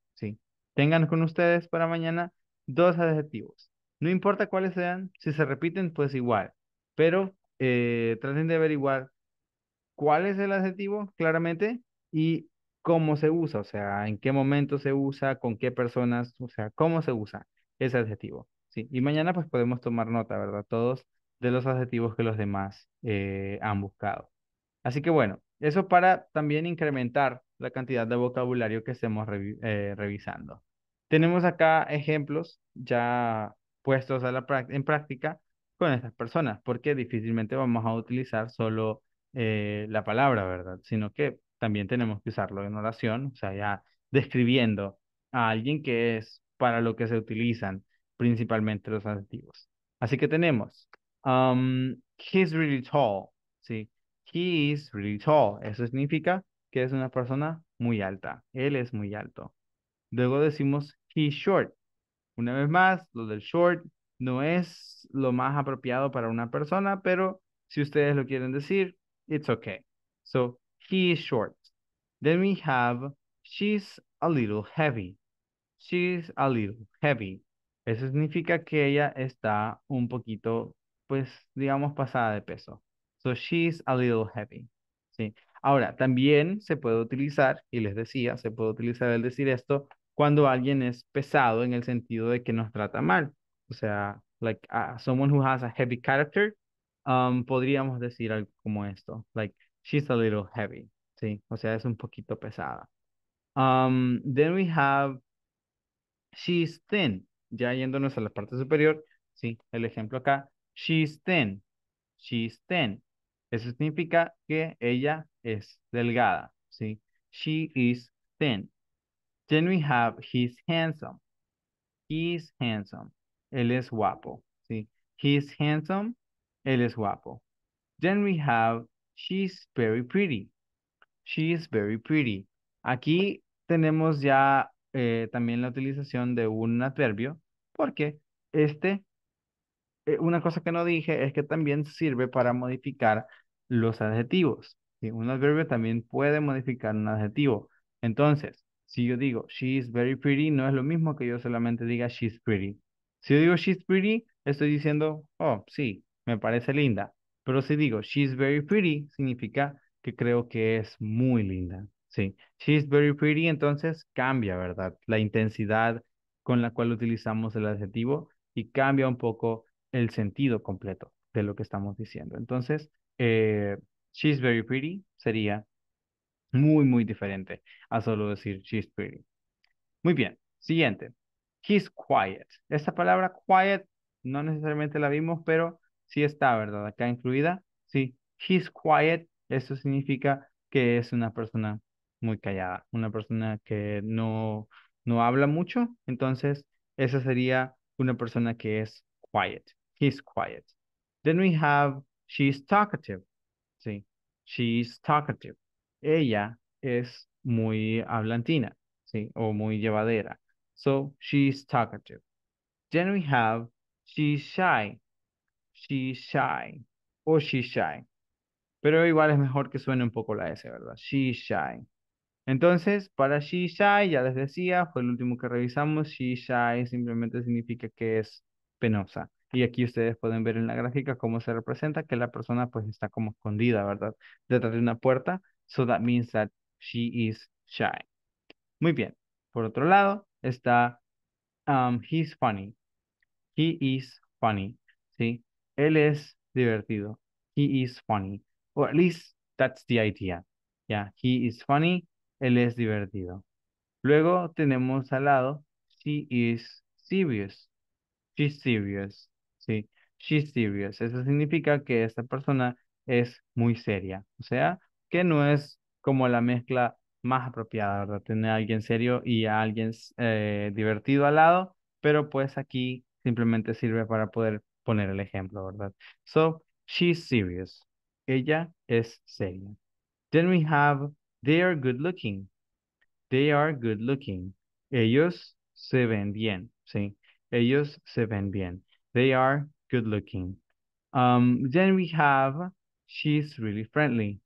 Tengan con ustedes para mañana dos adjetivos. No importa cuáles sean, si se repiten, pues igual. Pero eh, traten de averiguar cuál es el adjetivo claramente y cómo se usa, o sea, en qué momento se usa, con qué personas, o sea, cómo se usa ese adjetivo. Sí, y mañana pues podemos tomar nota, ¿verdad? Todos de los adjetivos que los demás eh, han buscado. Así que bueno, eso para también incrementar la cantidad de vocabulario que estemos eh, revisando. Tenemos acá ejemplos ya puestos a la en práctica con estas personas, porque difícilmente vamos a utilizar solo eh, la palabra, ¿verdad? Sino que también tenemos que usarlo en oración, o sea, ya describiendo a alguien que es para lo que se utilizan principalmente los adjetivos. Así que tenemos, um, he's really tall, ¿sí? He is really tall. Eso significa que es una persona muy alta. Él es muy alto. Luego decimos he's short. Una vez más, lo del short no es lo más apropiado para una persona, pero si ustedes lo quieren decir, it's okay. So, he is short. Then we have she's a little heavy. She's a little heavy. Eso significa que ella está un poquito, pues, digamos, pasada de peso. So she's a little heavy. ¿sí? Ahora, también se puede utilizar, y les decía, se puede utilizar el decir esto cuando alguien es pesado en el sentido de que nos trata mal. O sea, like a ah, someone who has a heavy character, um, podríamos decir algo como esto, like she's a little heavy, ¿sí? O sea, es un poquito pesada. Um, then we have she's thin, ya yéndonos a la parte superior, ¿sí? El ejemplo acá, she's thin, she's thin. Eso significa que ella es delgada, ¿sí? She is thin. Then we have he's handsome. He's handsome. Él es guapo, ¿sí? He's handsome. Él es guapo. Then we have she's very pretty. She is very pretty. Aquí tenemos ya eh, también la utilización de un adverbio porque este eh, una cosa que no dije es que también sirve para modificar los adjetivos. Un adverbio también puede modificar un adjetivo. Entonces, si yo digo she's very pretty, no es lo mismo que yo solamente diga she's pretty. Si yo digo she's pretty, estoy diciendo, oh, sí, me parece linda. Pero si digo she's very pretty, significa que creo que es muy linda. Sí, she's very pretty, entonces cambia, ¿verdad? La intensidad con la cual utilizamos el adjetivo y cambia un poco el sentido completo de lo que estamos diciendo. Entonces, eh, she's very pretty sería muy, muy diferente a solo decir she's pretty. Muy bien, siguiente. He's quiet. Esta palabra quiet no necesariamente la vimos, pero sí está, ¿verdad? Acá incluida. Sí, he's quiet. Eso significa que es una persona muy callada, una persona que no, no habla mucho. Entonces, esa sería una persona que es quiet he's quiet. Then we have, she's talkative. she's talkative. Ella es muy hablantina, sí, o muy llevadera. So, she's talkative. Then we have, she's shy. She's shy. O she's shy. Pero igual es mejor que suene un poco la S, ¿verdad? She's shy. Entonces, para she's shy, ya les decía, fue el último que revisamos, she's shy simplemente significa que es penosa. Y aquí ustedes pueden ver en la gráfica cómo se representa que la persona pues está como escondida, ¿verdad? Detrás de una puerta. So that means that she is shy. Muy bien. Por otro lado está um, he's funny. He is funny. ¿Sí? Él es divertido. He is funny. Or at least that's the idea. Yeah, he is funny. Él es divertido. Luego tenemos al lado, she is serious. She's serious. Sí, she's serious. Eso significa que esta persona es muy seria. O sea, que no es como la mezcla más apropiada, ¿verdad? Tener a alguien serio y a alguien eh, divertido al lado, pero pues aquí simplemente sirve para poder poner el ejemplo, ¿verdad? So, she's serious. Ella es seria. Then we have, they are good looking. They are good looking. Ellos se ven bien, ¿sí? Ellos se ven bien. They are good looking. Um, then we have, she's really friendly.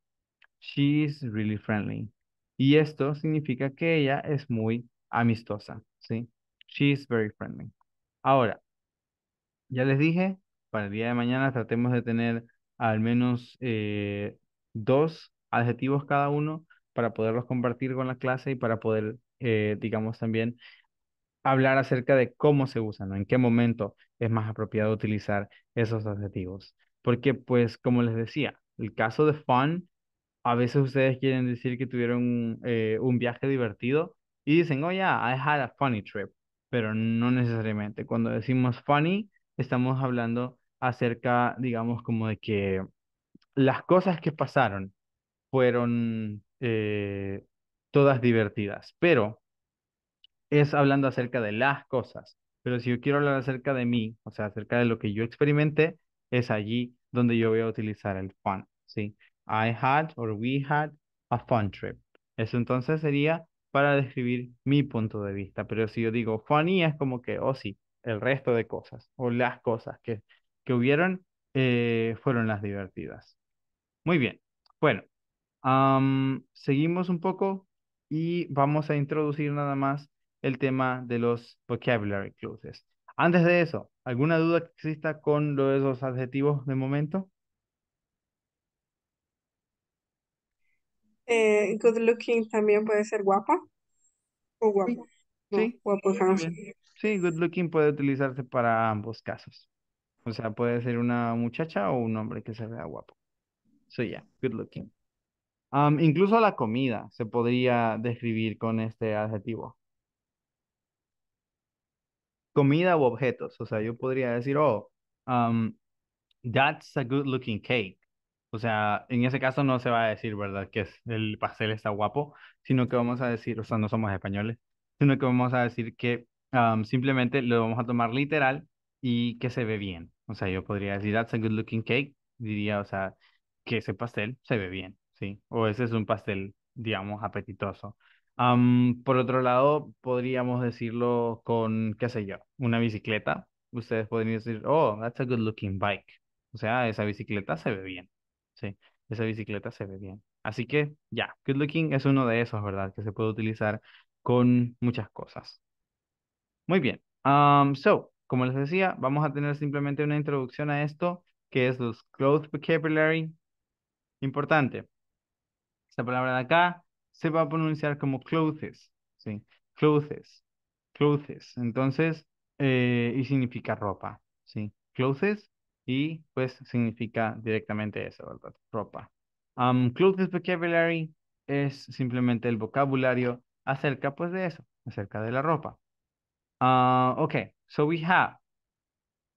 She's really friendly. Y esto significa que ella es muy amistosa, ¿sí? She's very friendly. Ahora, ya les dije, para el día de mañana tratemos de tener al menos eh, dos adjetivos cada uno para poderlos compartir con la clase y para poder, eh, digamos, también hablar acerca de cómo se usan o en qué momento es más apropiado utilizar esos adjetivos. Porque, pues, como les decía, el caso de fun, a veces ustedes quieren decir que tuvieron eh, un viaje divertido y dicen, oh, yeah, I had a funny trip, pero no necesariamente. Cuando decimos funny, estamos hablando acerca, digamos, como de que las cosas que pasaron fueron eh, todas divertidas, pero es hablando acerca de las cosas, pero si yo quiero hablar acerca de mí, o sea, acerca de lo que yo experimenté, es allí donde yo voy a utilizar el fun, ¿sí? I had or we had a fun trip. Eso entonces sería para describir mi punto de vista, pero si yo digo funny es como que, oh sí, el resto de cosas o las cosas que, que hubieron eh, fueron las divertidas. Muy bien, bueno, seguimos un poco y vamos a introducir nada más el tema de los vocabulary clauses. Antes de eso, ¿alguna duda que exista con los adjetivos de momento? Eh, good looking también puede ser guapa guapo. Sí, good looking puede utilizarse para ambos casos. O sea, puede ser una muchacha o un hombre que se vea guapo. So yeah, good looking. incluso la comida se podría describir con este adjetivo comida u objetos. O sea, yo podría decir, oh, um, that's a good looking cake. O sea, en ese caso no se va a decir, ¿verdad? Que es, el pastel está guapo, sino que vamos a decir, o sea, no somos españoles, sino que vamos a decir que um, simplemente lo vamos a tomar literal y que se ve bien. O sea, yo podría decir, that's a good looking cake. Diría, o sea, que ese pastel se ve bien, ¿sí? O ese es un pastel, digamos, apetitoso por otro lado, podríamos decirlo con, qué sé yo, una bicicleta. Ustedes podrían decir, oh, that's a good looking bike. O sea, esa bicicleta se ve bien. Sí, esa bicicleta se ve bien. Así que ya, good looking es uno de esos, ¿verdad? Que se puede utilizar con muchas cosas. Muy bien. Um, so, como les decía, vamos a tener simplemente una introducción a esto, que es los clothes vocabulary. Importante. Esta palabra de acá se va a pronunciar como clothes, ¿sí? Clothes, clothes. Entonces, eh, y significa ropa, ¿sí? Clothes y pues significa directamente eso, ¿verdad? Ropa. clothes vocabulary es simplemente el vocabulario acerca pues de eso, acerca de la ropa. Ah, ok, so we have.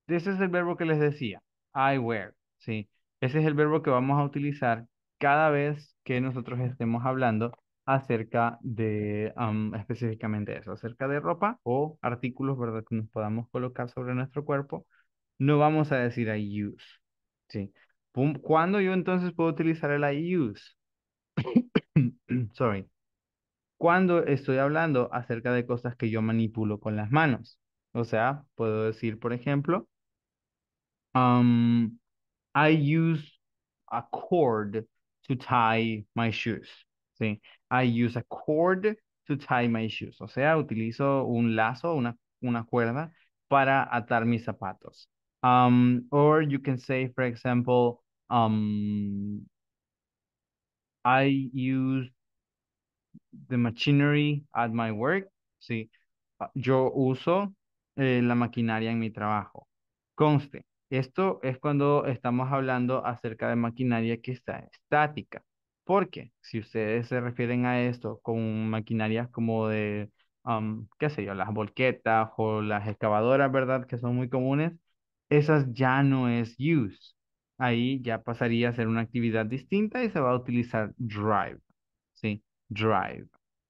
Este es el verbo que les decía, I wear, ¿sí? Ese es el verbo que vamos a utilizar cada vez que nosotros estemos hablando acerca de específicamente eso, acerca de ropa o artículos, ¿verdad? Que nos podamos colocar sobre nuestro cuerpo. No vamos a decir I use. ¿sí? ¿Cuándo yo entonces puedo utilizar el I use? *coughs* Sorry. Cuando estoy hablando acerca de cosas que yo manipulo con las manos. O sea, puedo decir, por ejemplo, I use a cord to tie my shoes. Sí. I use a cord to tie my shoes. O sea, utilizo un lazo, una, cuerda para atar mis zapatos. Um, or you can say, for example, um, I use the machinery at my work. Sí. Yo uso eh, la maquinaria en mi trabajo. Conste, esto es cuando estamos hablando acerca de maquinaria que está estática. Porque si ustedes se refieren a esto con maquinarias como de, qué sé yo, las volquetas o las excavadoras, ¿verdad? Que son muy comunes, esas ya no es use. Ahí ya pasaría a ser una actividad distinta y se va a utilizar drive, ¿sí? Drive.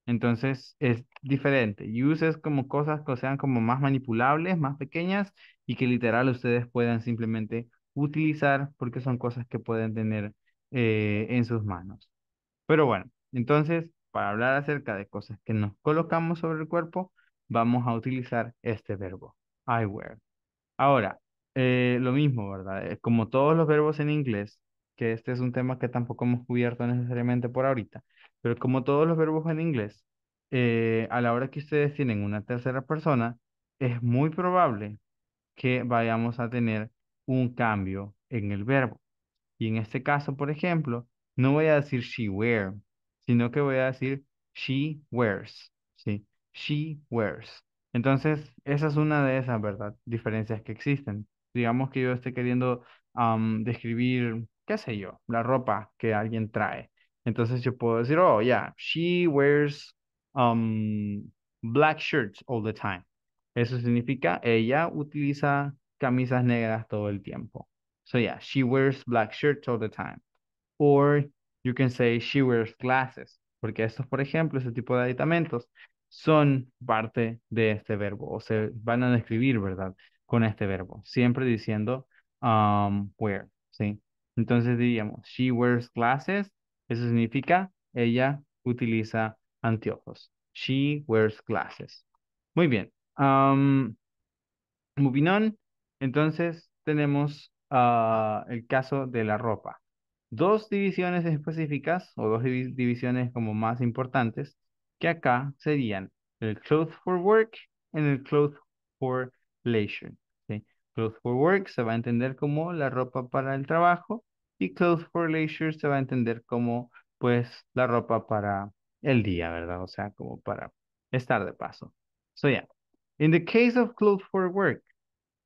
Entonces es diferente. Use es como cosas que sean como más manipulables, más pequeñas y que literal ustedes puedan simplemente utilizar porque son cosas que pueden tener eh, en sus manos. Pero bueno, entonces, para hablar acerca de cosas que nos colocamos sobre el cuerpo, vamos a utilizar este verbo, I wear. Ahora, eh, lo mismo, ¿verdad? Eh, como todos los verbos en inglés, que este es un tema que tampoco hemos cubierto necesariamente por ahorita, pero como todos los verbos en inglés, eh, a la hora que ustedes tienen una tercera persona, es muy probable que vayamos a tener un cambio en el verbo. Y en este caso, por ejemplo, no voy a decir she wear, sino que voy a decir she wears, ¿sí? She wears. Entonces, esa es una de esas, ¿verdad? Diferencias que existen. Digamos que yo esté queriendo describir, qué sé yo, la ropa que alguien trae. Entonces yo puedo decir, oh, yeah, she wears black shirts all the time. Eso significa ella utiliza camisas negras todo el tiempo. So yeah, she wears black shirts all the time. Or you can say she wears glasses, porque estos, por ejemplo, ese tipo de aditamentos son parte de este verbo o se van a describir, ¿verdad? Con este verbo, siempre diciendo um, wear, ¿sí? Entonces diríamos, she wears glasses, eso significa ella utiliza anteojos. She wears glasses. Muy bien. Um, moving on, entonces tenemos ah, el caso de la ropa dos divisiones específicas o dos divisiones como más importantes, que acá serían el clothes for work y el clothes for leisure. Clothes for work se va a entender como la ropa para el trabajo y clothes for leisure se va a entender como pues la ropa para el día, ¿verdad? O sea, como para estar de paso. So yeah, in the case of clothes for work,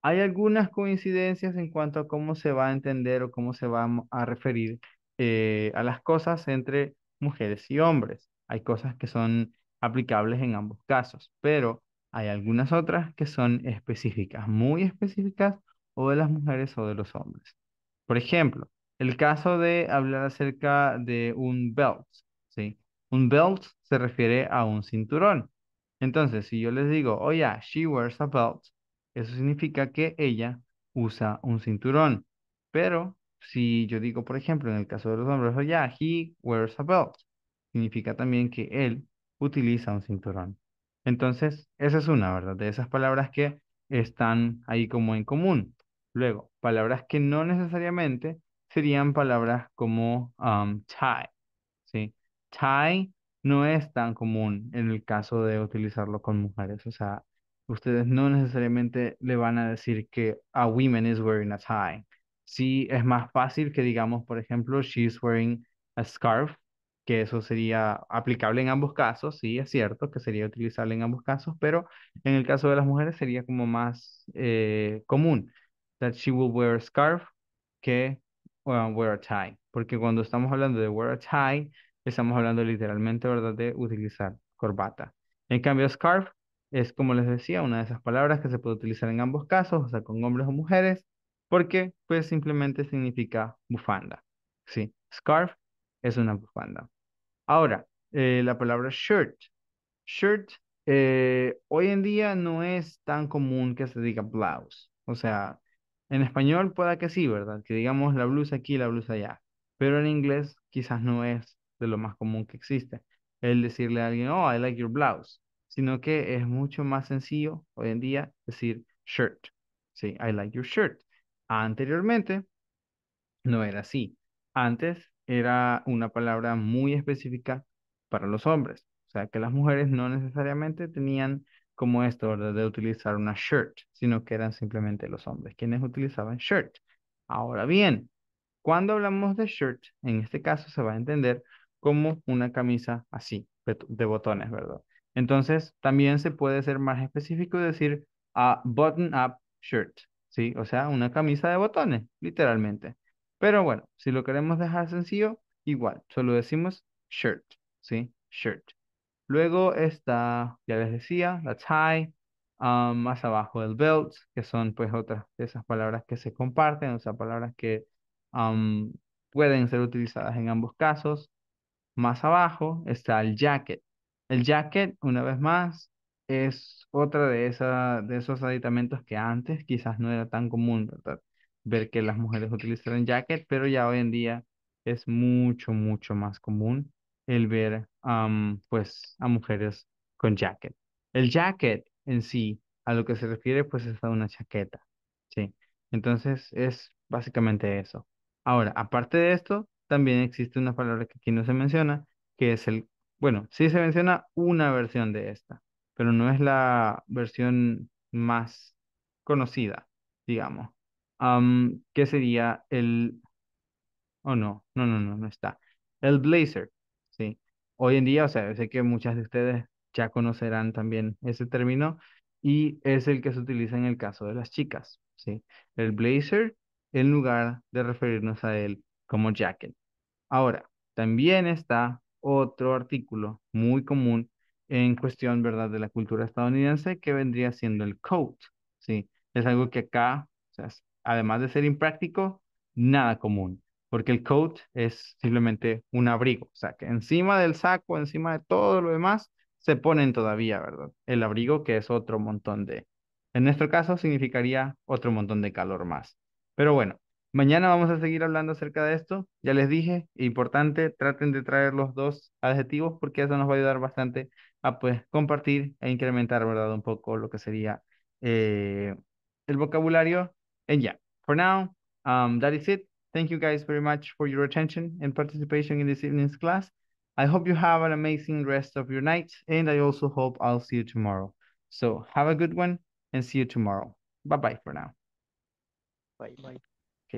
hay algunas coincidencias en cuanto a cómo se va a entender o cómo se va a referir eh, a las cosas entre mujeres y hombres. Hay cosas que son aplicables en ambos casos, pero hay algunas otras que son específicas, muy específicas o de las mujeres o de los hombres. Por ejemplo, el caso de hablar acerca de un belt, ¿sí? Un belt se refiere a un cinturón. Entonces, si yo les digo, oh, yeah, she wears a belt, eso significa que ella usa un cinturón. Pero si yo digo, por ejemplo, en el caso de los hombres, oh, ya, he wears a belt, significa también que él utiliza un cinturón. Entonces, esa es una, ¿verdad? De esas palabras que están ahí como en común. Luego, palabras que no necesariamente serían palabras como um, tie, ¿sí? Tie no es tan común en el caso de utilizarlo con mujeres. O sea, ustedes no necesariamente le van a decir que a women is wearing a tie. Sí, es más fácil que digamos, por ejemplo, she's wearing a scarf, que eso sería aplicable en ambos casos, sí, es cierto que sería utilizable en ambos casos, pero en el caso de las mujeres sería como más eh, común, that she will wear a scarf que uh, wear a tie, porque cuando estamos hablando de wear a tie, estamos hablando literalmente, ¿verdad?, de utilizar corbata. En cambio, scarf es, como les decía, una de esas palabras que se puede utilizar en ambos casos, o sea, con hombres o mujeres, porque pues simplemente significa bufanda. Sí, scarf es una bufanda. Ahora, eh, la palabra shirt. Shirt eh, hoy en día no es tan común que se diga blouse. O sea, en español pueda que sí, ¿verdad? Que digamos la blusa aquí, la blusa allá. Pero en inglés quizás no es de lo más común que existe. El decirle a alguien, oh, I like your blouse sino que es mucho más sencillo hoy en día decir shirt. ¿sí? I like your shirt. Anteriormente no era así. Antes era una palabra muy específica para los hombres. O sea, que las mujeres no necesariamente tenían como esto de utilizar una shirt, sino que eran simplemente los hombres quienes utilizaban shirt. Ahora bien, cuando hablamos de shirt, en este caso se va a entender como una camisa así, de botones, ¿verdad? Entonces, también se puede ser más específico y decir a ah, button-up shirt, ¿sí? O sea, una camisa de botones, literalmente. Pero bueno, si lo queremos dejar sencillo, igual, solo decimos shirt, ¿sí? Shirt. Luego está, ya les decía, la tie, ah, más abajo el belt, que son pues otras de esas palabras que se comparten, o sea, palabras que pueden ser utilizadas en ambos casos. Más abajo está el jacket, el jacket, una vez más, es otra de, esa, de esos aditamentos que antes quizás no era tan común, ¿verdad? Ver que las mujeres utilizaran jacket, pero ya hoy en día es mucho, mucho más común el ver pues a mujeres con jacket. El jacket en sí, a lo que se refiere, pues es a una chaqueta, ¿sí? Entonces es básicamente eso. Ahora, aparte de esto, también existe una palabra que aquí no se menciona, que es el bueno, sí se menciona una versión de esta, pero no es la versión más conocida, digamos. Que ¿Qué sería el... Oh, no, no, no, no, no está. El blazer, sí. Hoy en día, o sea, sé que muchas de ustedes ya conocerán también ese término y es el que se utiliza en el caso de las chicas, sí. El blazer en lugar de referirnos a él como jacket. Ahora, también está otro artículo muy común en cuestión, ¿verdad?, de la cultura estadounidense que vendría siendo el coat, ¿sí? Es algo que acá, además de ser impráctico, nada común, porque el coat es simplemente un abrigo, o sea, que encima del saco, encima de todo lo demás, se ponen todavía, ¿verdad? El abrigo que es otro montón de, en nuestro caso significaría otro montón de calor más. Pero bueno, Mañana vamos a seguir hablando acerca de esto. Ya les dije, importante, traten de traer los dos adjetivos porque eso nos va a ayudar bastante a pues compartir e incrementar, ¿verdad? Un poco lo que sería eh, el vocabulario. And yeah, for now, um, that is it. Thank you guys very much for your attention and participation in this evening's class. I hope you have an amazing rest of your night and I also hope I'll see you tomorrow. So have a good one and see you tomorrow. Bye-bye for now. Bye-bye.